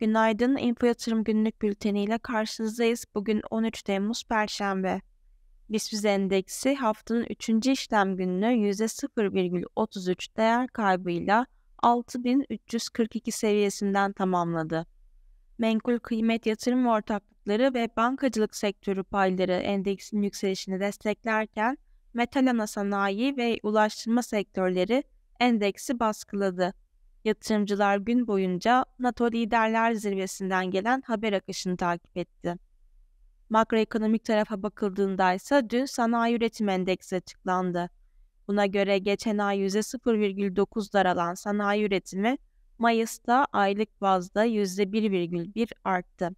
Günaydın Info Yatırım Günlük Bülteni ile karşınızdayız. Bugün 13 Temmuz Perşembe. BIST Endeksi haftanın 3. işlem gününü %0,33 değer kaybıyla 6342 seviyesinden tamamladı. Menkul kıymet yatırım ortaklıkları ve bankacılık sektörü payları endeksin yükselişini desteklerken metal ana sanayi ve ulaştırma sektörleri endeksi baskıladı. Yatırımcılar gün boyunca NATO Liderler Zirvesi'nden gelen haber akışını takip etti. Makroekonomik tarafa bakıldığında ise dün sanayi üretim endeksi açıklandı. Buna göre geçen ay %0,9 daralan sanayi üretimi Mayıs'ta aylık bazda %1,1 arttı.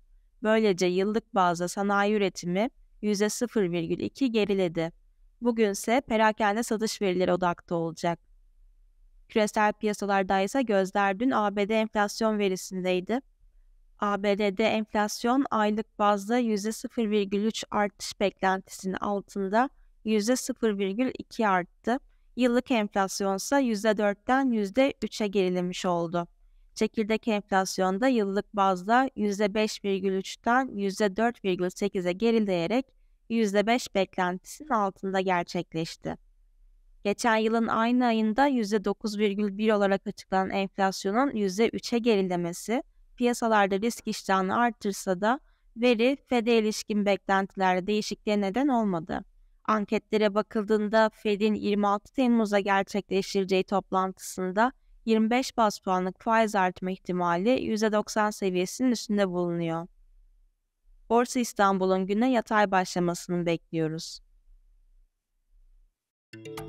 Böylece yıllık bazda sanayi üretimi %0,2 geriledi. Bugünse perakende satış verileri odaklı olacak. Küresel piyasalarda ise gözler dün ABD enflasyon verisindeydi. ABD'de enflasyon aylık bazda %0,3 artış beklentisinin altında %0,2 arttı. Yıllık enflasyon ise %4'ten %3'e gerilemiş oldu. Çekirdek enflasyonda yıllık bazda %5,3'ten %4,8'e gerileyerek %5 beklentisinin altında gerçekleşti. Geçen yılın aynı ayında %9,1 olarak açıklanan enflasyonun %3'e gerilemesi piyasalarda risk iştahını artırsa da veri FED'e ilişkin beklentilerde değişikliğe neden olmadı. Anketlere bakıldığında Fed'in 26 Temmuz'a gerçekleştireceği toplantısında 25 bas puanlık faiz artma ihtimali %90 seviyesinin üstünde bulunuyor. Borsa İstanbul'un güne yatay başlamasını bekliyoruz. Müzik